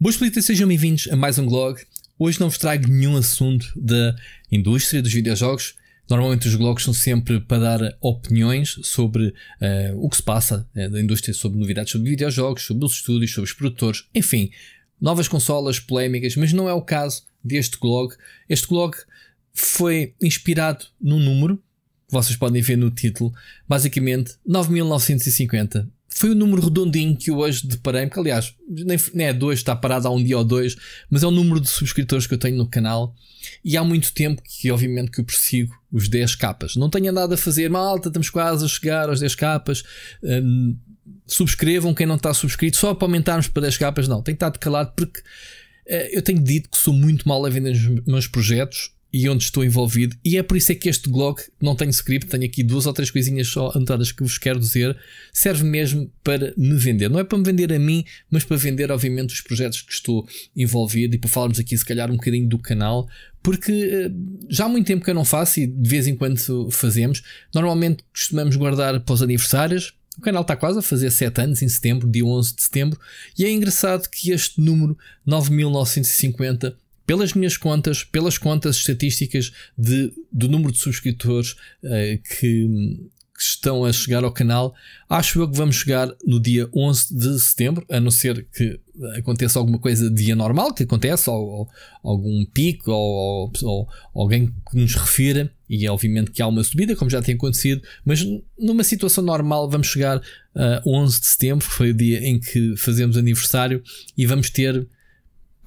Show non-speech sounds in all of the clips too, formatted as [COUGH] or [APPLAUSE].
Boas e sejam bem-vindos a mais um blog. Hoje não vos trago nenhum assunto da indústria dos videojogos. Normalmente os blogs são sempre para dar opiniões sobre uh, o que se passa uh, da indústria, sobre novidades sobre videojogos, sobre os estúdios, sobre os produtores, enfim, novas consolas, polémicas, mas não é o caso deste blog. Este blog foi inspirado num número que vocês podem ver no título, basicamente 9950 foi o número redondinho que eu hoje deparei, porque aliás, nem, nem é dois, está parado há um dia ou dois, mas é o número de subscritores que eu tenho no canal. E há muito tempo que, obviamente, que eu persigo os 10 capas. Não tenho andado a fazer malta, estamos quase a chegar aos 10 capas. Hum, subscrevam quem não está subscrito, só para aumentarmos para 10 capas, não. Tenho que estar de calado porque eh, eu tenho dito que sou muito mal a vender nos meus projetos e onde estou envolvido, e é por isso é que este blog não tem script, tenho aqui duas ou três coisinhas só anotadas que vos quero dizer, serve mesmo para me vender. Não é para me vender a mim, mas para vender, obviamente, os projetos que estou envolvido e para falarmos aqui, se calhar, um bocadinho do canal, porque eh, já há muito tempo que eu não faço e de vez em quando fazemos. Normalmente costumamos guardar para os aniversários. O canal está quase a fazer 7 anos, em setembro, dia 11 de setembro, e é engraçado que este número, 9950, pelas minhas contas, pelas contas estatísticas de, do número de subscritores eh, que, que, estão a chegar ao canal, acho eu que vamos chegar no dia 11 de setembro, a não ser que aconteça alguma coisa de anormal que acontece, ou, ou algum pico, ou, ou, ou, alguém que nos refira, e é obviamente que há uma subida, como já tem acontecido, mas numa situação normal vamos chegar a 11 de setembro, que foi o dia em que fazemos aniversário, e vamos ter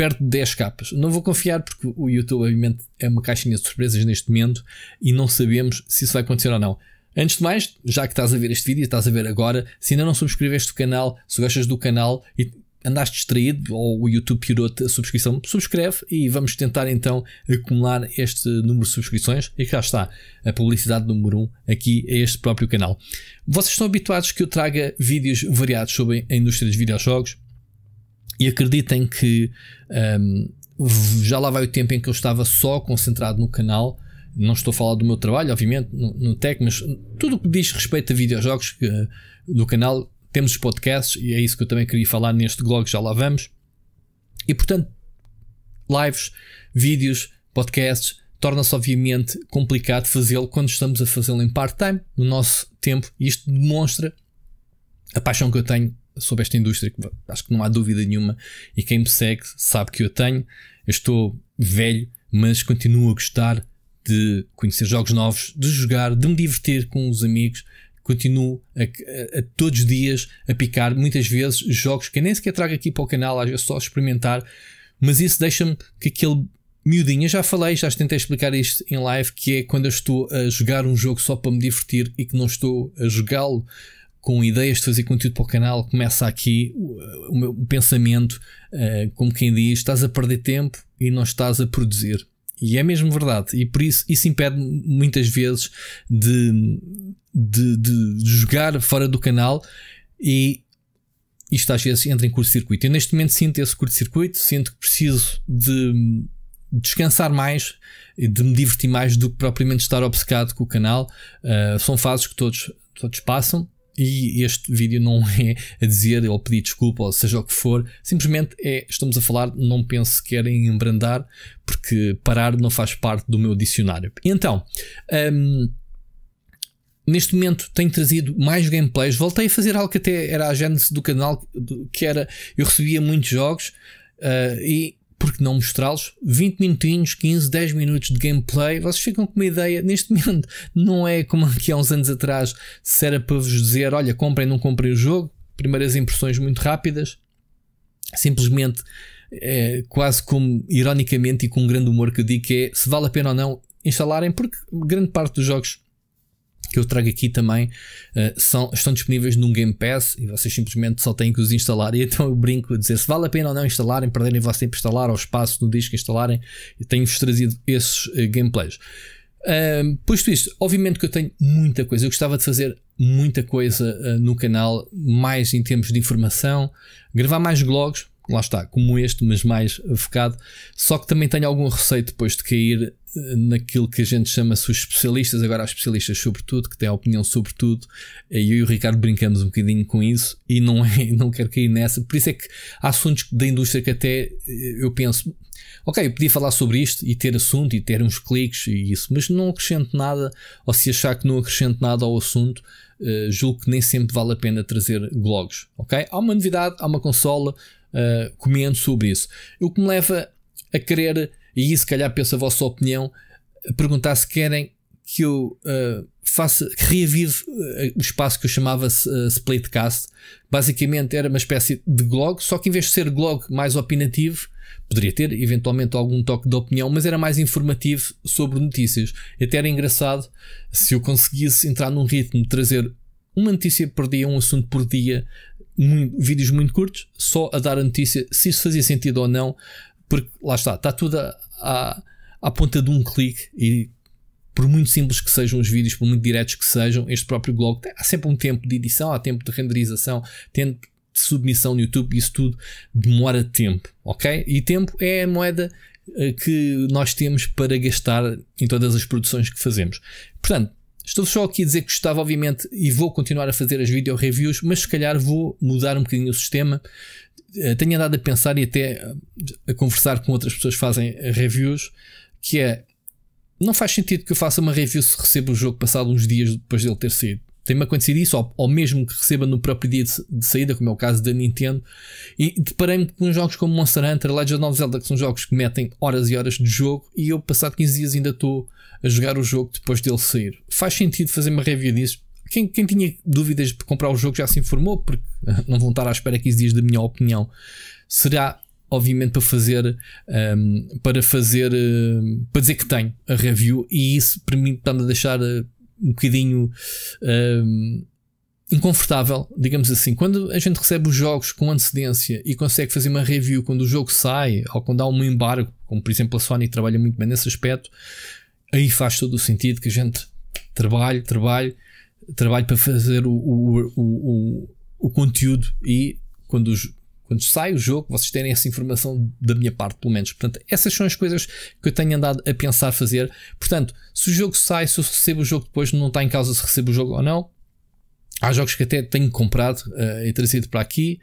perto de 10 capas. Não vou confiar porque o YouTube, obviamente, é uma caixinha de surpresas neste momento e não sabemos se isso vai acontecer ou não. Antes de mais, já que estás a ver este vídeo, estás a ver agora, se ainda não subscreveste o canal, se gostas do canal e andaste distraído ou o YouTube pirou te a subscrição, subscreve e vamos tentar então acumular este número de subscrições. E cá está a publicidade número 1 um aqui a este próprio canal. Vocês estão habituados que eu traga vídeos variados sobre a indústria dos videojogos? E acreditem que um, já lá vai o tempo em que eu estava só concentrado no canal. Não estou a falar do meu trabalho, obviamente, no, no tech, mas tudo o que diz respeito a videojogos que, eh, do canal, temos os podcasts, e é isso que eu também queria falar neste blog, já lá vamos. E portanto, lives, vídeos, podcasts, torna-se obviamente complicado fazê-lo quando estamos a fazê-lo em part-time, no nosso tempo, e isto demonstra a paixão que eu tenho sobre esta indústria, que acho que não há dúvida nenhuma, e quem me segue sabe que eu tenho. Eu estou velho, mas continuo a gostar de conhecer jogos novos, de jogar, de me divertir com os amigos. Continuo a, a, a todos os dias a picar, muitas vezes, jogos que eu nem sequer trago aqui para o canal, às vezes só experimentar, mas isso deixa-me que aquele miudinho, eu já falei, já tentei explicar isto em live, que é quando eu estou a jogar um jogo só para me divertir e que não estou a jogá-lo com ideias de fazer conteúdo para o canal, começa aqui o, o meu pensamento, uh, como quem diz, estás a perder tempo e não estás a produzir. E é mesmo verdade. E por isso isso impede muitas vezes de, de, de jogar fora do canal e isto às vezes entra em curto-circuito. Eu neste momento sinto esse curto-circuito, sinto que preciso de descansar mais, e de me divertir mais do que propriamente estar obcecado com o canal. Uh, são fases que todos, todos passam e este vídeo não [LAUGHS] é a dizer ou pedir desculpa ou seja o que for, simplesmente é, estamos a falar, não penso sequer em embrandar, porque parar não faz parte do meu dicionário. então, um, neste momento tenho trazido mais gameplays. Voltei a fazer algo que até era a gênese do canal, que era eu recebia muitos jogos uh, e porque não mostrá-los 20 minutinhos, 15, 10 minutos de gameplay, vocês ficam com uma ideia neste [LAUGHS] momento, não é como aqui há uns anos atrás, se era para vos dizer olha, comprem, não comprem o jogo primeiras impressões muito rápidas simplesmente é, quase como ironicamente e com um grande humor que eu digo que é se vale a pena ou não instalarem porque grande parte dos jogos que eu trago aqui também uh, são, estão disponíveis num Game Pass e vocês simplesmente só têm que os instalar. [LAUGHS] E então eu brinco a dizer se vale a pena ou não instalarem, perderem vosso tempo instalar ou espaço no disco instalarem. E tenho-vos trazido esses uh, gameplays. Um, posto isto, obviamente que eu tenho muita coisa. Eu gostava de fazer muita coisa uh, no canal, mais em termos de informação, gravar mais blogs, lá está, como este, mas mais focado. Só que também tenho algum receio depois de cair naquilo que a gente chama-se os especialistas, agora há especialistas sobretudo, que têm a opinião sobre tudo, eu e o Ricardo brincamos um bocadinho com isso e não, [LAUGHS] é, não quero cair nessa. Por isso é que há assuntos da indústria que até eh, eu penso, ok, eu podia falar sobre isto e ter assunto e ter uns cliques e isso, mas não acrescento nada, ou se achar que não acrescento nada ao assunto, eh, julgo que nem sempre vale a pena trazer blogs, ok? Há uma novidade, há uma consola, uh, eh, comento sobre isso. O que me leva a querer e se calhar penso a vossa opinião, perguntar se querem que eu uh, faça, que reavive uh, o espaço que eu chamava uh, eh, Splitcast. Basicamente era uma espécie de blog, só que em vez de ser blog mais opinativo, poderia ter eventualmente algum toque de opinião, mas era mais informativo sobre notícias. Até era engraçado se eu conseguisse entrar num ritmo de trazer uma notícia por dia, um assunto por dia, muito, vídeos muito curtos, só a dar a notícia, se isso fazia sentido ou não. Porque lá está, está tudo à, à ponta de um clique e por muito simples que sejam os vídeos, por muito diretos que sejam, este próprio blog há sempre um tempo de edição, há tempo de renderização, tempo de submissão no YouTube, isso tudo demora tempo, ok? E tempo é a moeda eh, que nós temos para gastar em todas as produções que fazemos. Portanto, Estou só aqui a dizer que gostava, obviamente, e vou continuar a fazer as video reviews, mas se calhar vou mudar um bocadinho o sistema. Eh, tenho andado a pensar e até eh, a conversar com outras pessoas que fazem eh, reviews, que é não faz sentido que eu faça uma review se recebo o jogo passado uns dias depois dele ter saído. Tem-me acontecido isso, ou, ou, mesmo que receba no próprio dia de, de, saída, como é o caso da Nintendo, e deparei-me com jogos como Monster Hunter, Legend of Zelda, que são jogos que metem horas e horas de jogo, e eu, passado 15 dias, ainda estou a jogar o jogo depois dele sair. Faz sentido fazer uma review disso? Quem, quem tinha dúvidas de comprar o jogo já se informou, porque [LAUGHS] não vão estar à espera 15 dias da minha opinião. Será obviamente para fazer um, ehm, para fazer um, eh, para dizer que tem a review e isso para mim está-me a deixar eh, um bocadinho um, ehm, inconfortável, digamos assim. Quando a gente recebe os jogos com antecedência e consegue fazer uma review quando o jogo sai ou quando há um embargo, como por exemplo a Sony trabalha muito bem nesse aspecto, aí faz todo o sentido que a gente trabalhe, trabalhe, trabalhe para fazer o, o, o, o conteúdo e quando, os, quando sai o jogo vocês terem essa informação da minha parte, pelo menos. Portanto, essas são as coisas que eu tenho andado a pensar fazer. Portanto, se o jogo sai, se eu recebo o jogo depois, não está em causa se recebo o jogo ou não. Há jogos que até tenho comprado uh, e trazido para aqui.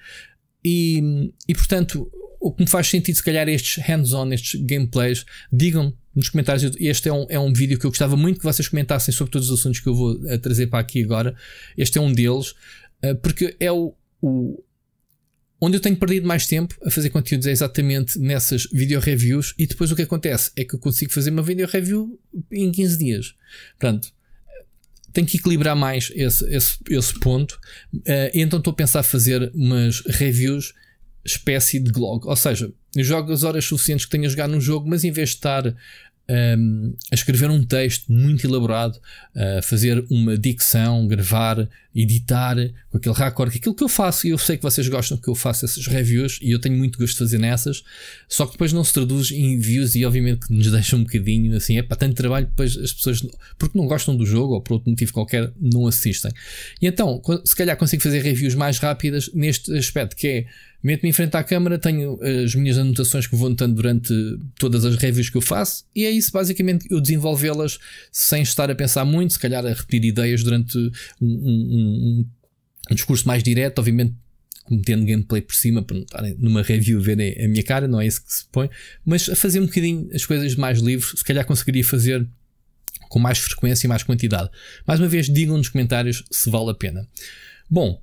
E, e portanto, o que me faz sentido, se calhar, estes hands-on, estes gameplays, digam-me nos comentários. Este é um, é um vídeo que eu gostava muito que vocês comentassem sobre todos os assuntos que eu vou eh, trazer para aqui agora. Este é um deles, eh, porque é o, o Onde eu tenho perdido mais tempo a fazer conteúdos é exatamente nessas video reviews e depois o que acontece é que eu consigo fazer uma video review em 15 dias. Portanto, tenho que equilibrar mais esse, esse, esse ponto. Uh, então estou a pensar fazer umas reviews espécie de blog. Ou seja, eu jogo as horas suficientes que tenho a jogar num jogo, mas em vez de estar um, ehm, a escrever um texto muito elaborado, a fazer uma dicção, gravar, editar com aquele raccord, aquilo que eu faço, e eu sei que vocês gostam que eu faço essas reviews e eu tenho muito gosto de fazer nessas, só que depois não se traduz em views e obviamente que nos [LAUGHS] deixa um bocadinho assim, é para tanto trabalho, depois as pessoas, porque não gostam do jogo ou por outro motivo qualquer, não assistem. E então, se calhar consigo fazer reviews mais rápidas neste aspecto que é Meto-me em frente à câmara, tenho eh, as minhas anotações que vou notando durante todas as reviews que eu faço, e é isso basicamente eu desenvolvê-las sem estar a pensar muito, se calhar a repetir ideias durante um, um, um, um discurso mais direto, obviamente metendo gameplay por cima para não estarem numa review verem a minha cara, não é isso que se põe, mas a fazer um bocadinho as coisas mais livres, se calhar conseguiria fazer com mais frequência e mais quantidade. Mais uma vez, digam nos comentários se vale a pena. Bom,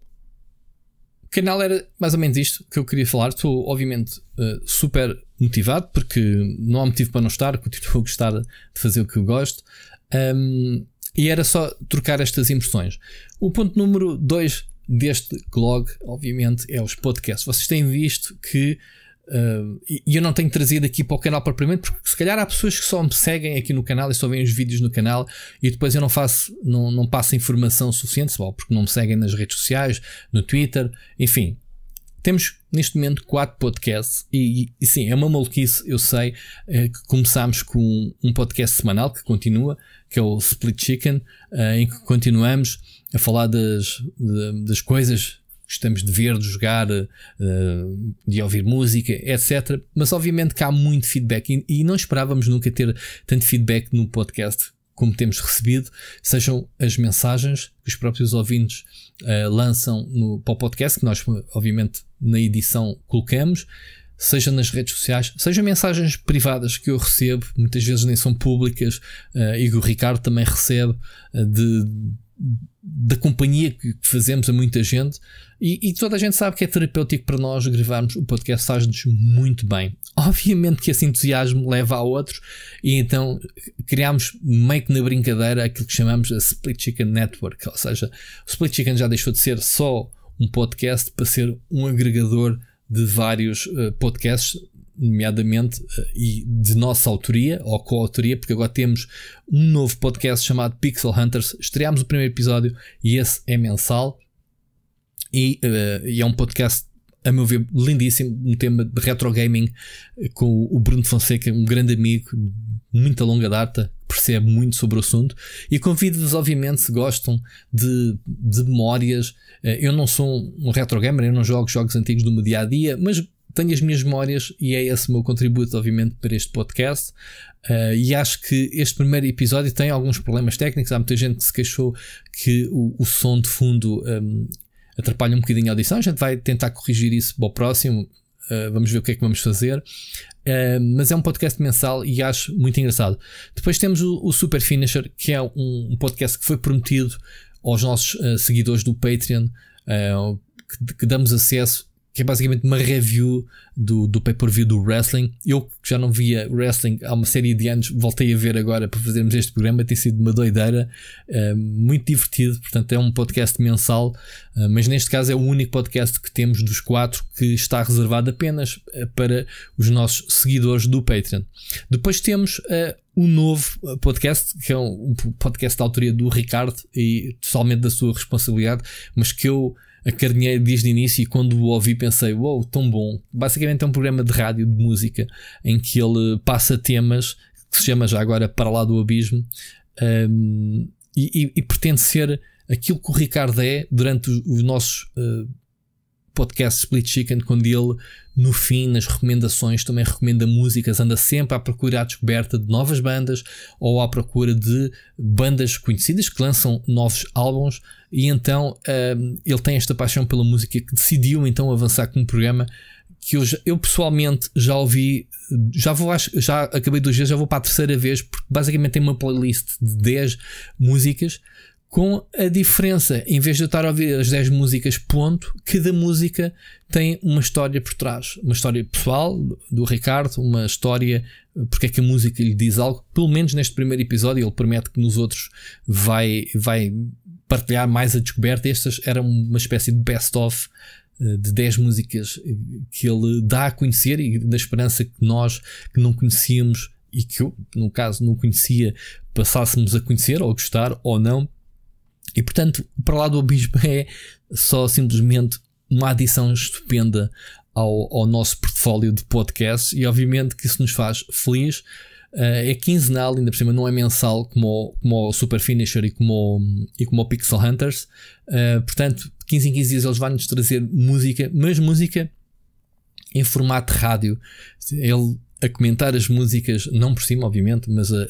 canal era mais ou menos isto que eu queria falar. Estou, obviamente, eh, super motivado, porque não há motivo para não estar, continuo a gostar de fazer o que eu gosto. Um, e era só trocar estas impressões. O ponto número 2 deste blog, obviamente, é os podcasts. Vocês têm visto que Uh, e eu não tenho trazido aqui para o canal propriamente, porque se calhar há pessoas que só me seguem aqui no canal e só veem os vídeos no canal e depois eu não faço, não, não passo informação suficiente, porque não me seguem nas redes sociais, no Twitter, enfim. Temos neste momento quatro podcasts e, e sim, é uma maluquice, eu sei, é, que começámos com um podcast semanal que continua, que é o Split Chicken, é, em que continuamos a falar das, das coisas gostamos de ver, de jogar, eh, de ouvir música, etc. Mas obviamente que há muito feedback e não esperávamos nunca ter tanto feedback no podcast como temos recebido, sejam as mensagens que os próprios ouvintes eh, lançam no, para o podcast, que nós, obviamente, na edição colocamos, seja nas redes sociais, sejam mensagens privadas que eu recebo, muitas vezes nem são públicas, uh, e que o Ricardo também recebe, uh, de da companhia que fazemos a muita gente e, e, toda a gente sabe que é terapêutico para nós gravarmos o podcast, faz-nos muito bem. [LAUGHS] Obviamente que esse entusiasmo leva a outros e então criámos meio que na brincadeira aquilo que chamamos a Split Chicken Network, ou seja, o Split Chicken já deixou de ser só um podcast para ser um agregador de vários eh, podcasts nomeadamente eh, e de nossa autoria ou coautoria, porque agora temos um novo podcast chamado Pixel Hunters. Estreámos o primeiro episódio e esse é mensal. E, uh, e é um podcast, a meu ver, lindíssimo, um tema de retro gaming eh, com o Bruno Fonseca, um grande amigo, muita longa data, percebe muito sobre o assunto. E convido-vos, obviamente, se gostam de, de memórias. Eu não sou um retro gamer, eu não jogo jogos antigos do meu dia a dia, mas tenho as minhas memórias e é esse o meu contributo, obviamente, para este podcast. Uh, e acho que este primeiro episódio tem alguns problemas técnicos. Há muita gente que se queixou que o, o som de fundo um, ehm, atrapalha um bocadinho a audição. A gente vai tentar corrigir isso para o próximo. Uh, vamos ver o que é que vamos fazer. Uh, mas é um podcast mensal e acho muito engraçado. Depois temos o, o Super Finisher, que é um, um, podcast que foi prometido aos nossos seguidores do Patreon, que, que damos acesso que é basicamente uma review do, do pay-per-view do wrestling. Eu que já não via wrestling há uma série de anos, voltei a ver agora para fazermos este programa. Tem sido uma doideira, uh, muito divertido. Portanto, é um podcast mensal, uh, mas neste caso é o único podcast que temos dos quatro que está reservado apenas eh, para os nossos seguidores do Patreon. Depois temos uh, um novo podcast, que é um podcast da autoria do Ricardo e totalmente da sua responsabilidade, mas que eu a Carneiro desde o início e quando o ouvi pensei, uou, wow, tão bom. Basicamente é um programa de rádio de música em que ele passa temas que se chama já agora Para Lá do Abismo um, e, e, e, pretende ser aquilo que o Ricardo é durante os nossos uh, podcast Split Chicken, quando ele, no fim, nas recomendações, também recomenda músicas, anda sempre à procura à descoberta de novas bandas ou à procura de bandas conhecidas que lançam novos álbuns. E então hum, ele tem esta paixão pela música que decidiu então avançar com um programa que eu, eu pessoalmente já ouvi, já vou, já acabei duas vezes, já vou para a terceira vez, porque basicamente tem uma playlist de 10 músicas com a diferença, em vez de eu estar a ouvir as 10 músicas, ponto, cada música tem uma história por trás. Uma história pessoal do Ricardo, uma história porque é que a música lhe diz algo. Pelo menos neste primeiro episódio, ele promete que nos outros vai, vai partilhar mais a descoberta. Estas eram uma espécie de best-of eh, de 10 músicas eh, que ele dá a conhecer e na esperança que nós que não conhecíamos e que eu, no caso, não conhecia, passássemos a conhecer ou gostar ou não e portanto, para lá do abismo [LAUGHS] é só simplesmente uma adição estupenda ao, ao nosso portfólio de podcasts e obviamente que isso nos faz feliz. Uh, é quinzenal, ainda por cima não é mensal como, como o Super Finisher e como, e como o Pixel Hunters. Uh, portanto, 15 em 15 dias eles vão-nos trazer música, mas música em formato rádio. Ele a comentar as músicas, não por cima, obviamente, mas a, a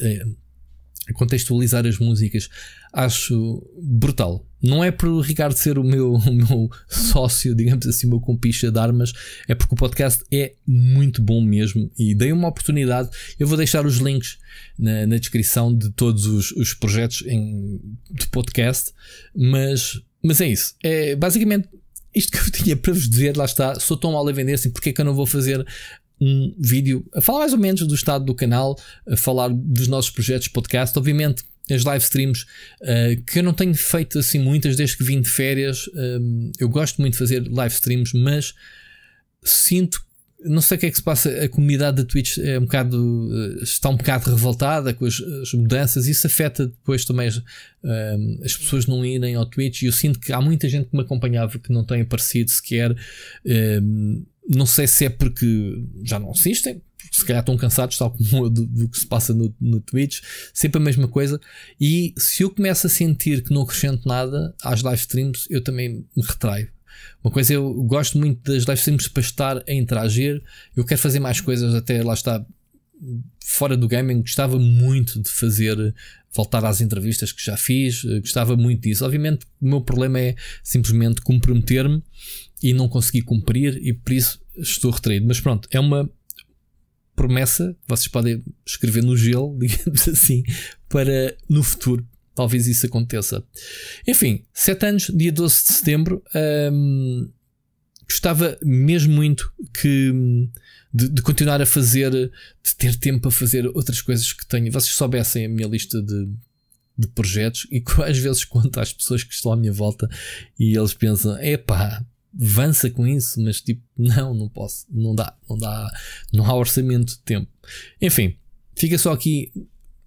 contextualizar as músicas, acho brutal. Não é por Ricardo ser o meu, [LAUGHS] o meu sócio, digamos assim, o meu compicha de armas, é porque o podcast é muito bom mesmo e dei uma oportunidade. Eu vou deixar os links na, na descrição de todos os, os projetos em, de podcast, mas, mas é isso. É basicamente isto que eu [LAUGHS] tinha para vos dizer, lá está, sou tão mal a vender assim, porque é que eu não vou fazer um vídeo a falar mais ou menos do estado do canal, a falar dos nossos projetos podcast, obviamente as live streams uh, que eu não tenho feito assim muitas desde que vim de férias. Um, ehm, eu gosto muito de fazer live streams, mas sinto não sei o que é que se passa, a comunidade da Twitch é um bocado, eh, está um bocado revoltada com as, as mudanças, isso afeta depois também as, um, ehm, as, pessoas não irem ao Twitch e eu sinto que há muita gente que me acompanhava que não tem aparecido sequer. Um, ehm, não sei se é porque já não assistem, porque se calhar estão cansados, tal como [LAUGHS] do, do que se passa no, no Twitch, sempre a mesma coisa. E se eu começo a sentir que não acrescento nada às live streams, eu também me retraio. Uma coisa, eu gosto muito das live streams para estar a interagir, eu quero fazer mais coisas, até lá está. Fora do gaming, gostava muito de fazer voltar às entrevistas que já fiz, eh, gostava muito disso. Obviamente, o meu problema é simplesmente comprometer-me e não consegui cumprir e por isso estou retraído. Mas pronto, é uma promessa, vocês podem escrever no gelo, [LAUGHS] digamos assim, para no futuro. Talvez isso aconteça. Enfim, 7 anos, dia 12 de setembro. Hum, gostava mesmo muito que de, de, continuar a fazer, de ter tempo a fazer outras coisas que tenho. Vocês soubessem a minha lista de, de projetos e que [LAUGHS] às vezes conto às pessoas que estão à minha volta e eles pensam: epá, avança com isso, mas tipo, [LAUGHS] não, não posso, não dá, não dá, não há orçamento de tempo. Enfim, fica só aqui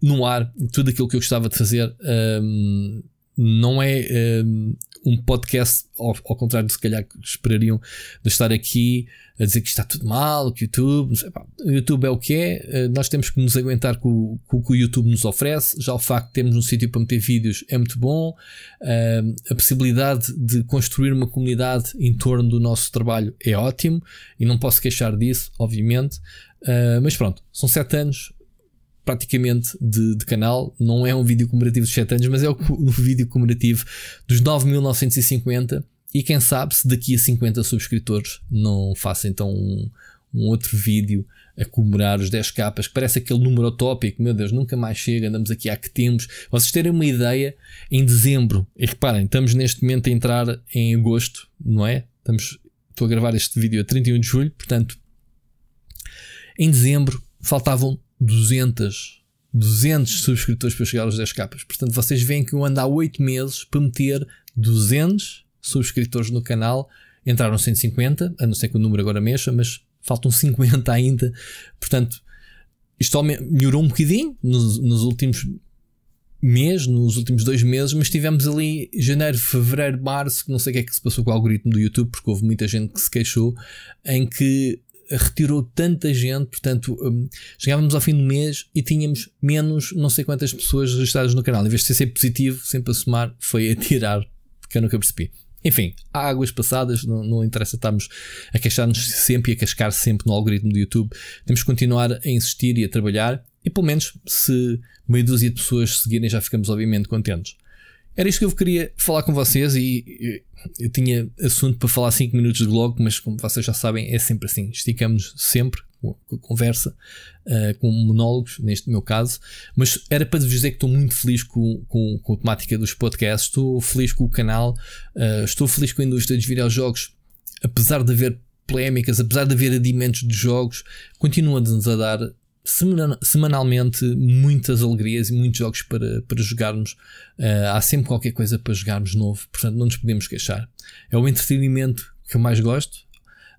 no ar tudo aquilo que eu gostava de fazer. Um, não é um, um podcast, ao, ao contrário de se calhar que esperariam de estar aqui a dizer que está tudo mal, que o YouTube, sei, pá, o YouTube é o que é, eh, nós temos que nos aguentar com, com o que o YouTube nos oferece, já o facto de termos um sítio para meter vídeos é muito bom, eh, a possibilidade de construir uma comunidade em torno do nosso trabalho é ótimo e não posso queixar disso, obviamente, eh, mas pronto, são sete anos, praticamente de, de, canal. Não é um vídeo comemorativo dos 7 anos, mas é o, vídeo comemorativo dos 9.950. E quem sabe se daqui a 50 subscritores não faça então um, um outro vídeo a comemorar os 10 capas, que parece aquele número utópico, meu Deus, nunca mais chega, andamos aqui há que temos. Vocês terem uma ideia, em dezembro, e reparem, estamos neste momento a entrar em agosto, não é? Estamos, estou a gravar este vídeo a 31 de julho, portanto, em dezembro faltavam 200, 200 subscritores para chegar aos 10 capas. Portanto, vocês veem que eu ando há 8 meses para meter 200 subscritores no canal. Entraram 150, a não ser que o número agora mexa, mas faltam 50 ainda. Portanto, isto melhorou um bocadinho nos, nos últimos mês, nos últimos dois meses, mas tivemos ali janeiro, fevereiro, março, não sei o que é que se passou com o algoritmo do YouTube, porque houve muita gente que se queixou, em que retirou tanta gente, portanto, um, chegávamos ao fim do mês e tínhamos menos não sei quantas pessoas registradas no canal. Em vez de ser positivo, sempre a somar, foi a tirar, que eu nunca percebi. Enfim, há águas passadas, não, não interessa estarmos a queixar-nos sempre e a cascar sempre no algoritmo do YouTube. Temos que continuar a insistir e a trabalhar, e pelo menos se meia dúzia de pessoas seguirem, já ficamos obviamente contentes. Era isto que eu queria falar com vocês e eu tinha assunto para falar 5 minutos de blog, mas como vocês já sabem, é sempre assim. Esticamos sempre com conversa, uh, com monólogos, neste meu caso, mas era para vos dizer que estou muito feliz com, com, com a temática dos podcasts, estou feliz com o canal, uh, estou feliz com a indústria dos videojogos, apesar de haver polémicas, apesar de haver adimentos de jogos, continuam-nos a dar semanalmente muitas alegrias e muitos jogos para, para jogarmos. Uh, há sempre qualquer coisa para jogarmos novo, portanto não nos podemos queixar. É o entretenimento que eu mais gosto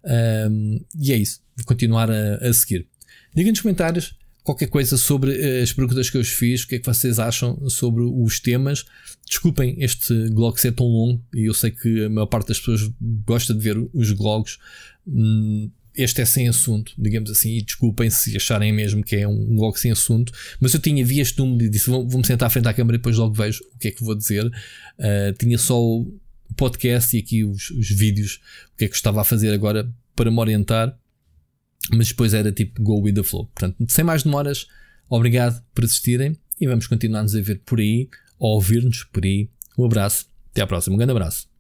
uh, e é isso. Vou continuar a, a seguir. Diga nos comentários qualquer coisa sobre eh, as perguntas que eu vos fiz, o que é que vocês acham sobre os temas. Desculpem este blog ser tão longo e eu sei que a maior parte das pessoas gosta de ver os blogs. Hum, este é sem assunto, digamos assim, e desculpem se acharem mesmo que é um blog sem assunto, mas eu tinha vi este número e disse: vou-me sentar à frente à câmara e depois logo vejo o que é que vou dizer. Uh, tinha só o podcast e aqui os, os, vídeos, o que é que eu estava a fazer agora para me orientar, mas depois era tipo go with the flow. Portanto, sem mais demoras, obrigado por assistirem e vamos continuar-nos a ver por aí, ou ouvir-nos por aí. Um abraço, até à próxima, um grande abraço.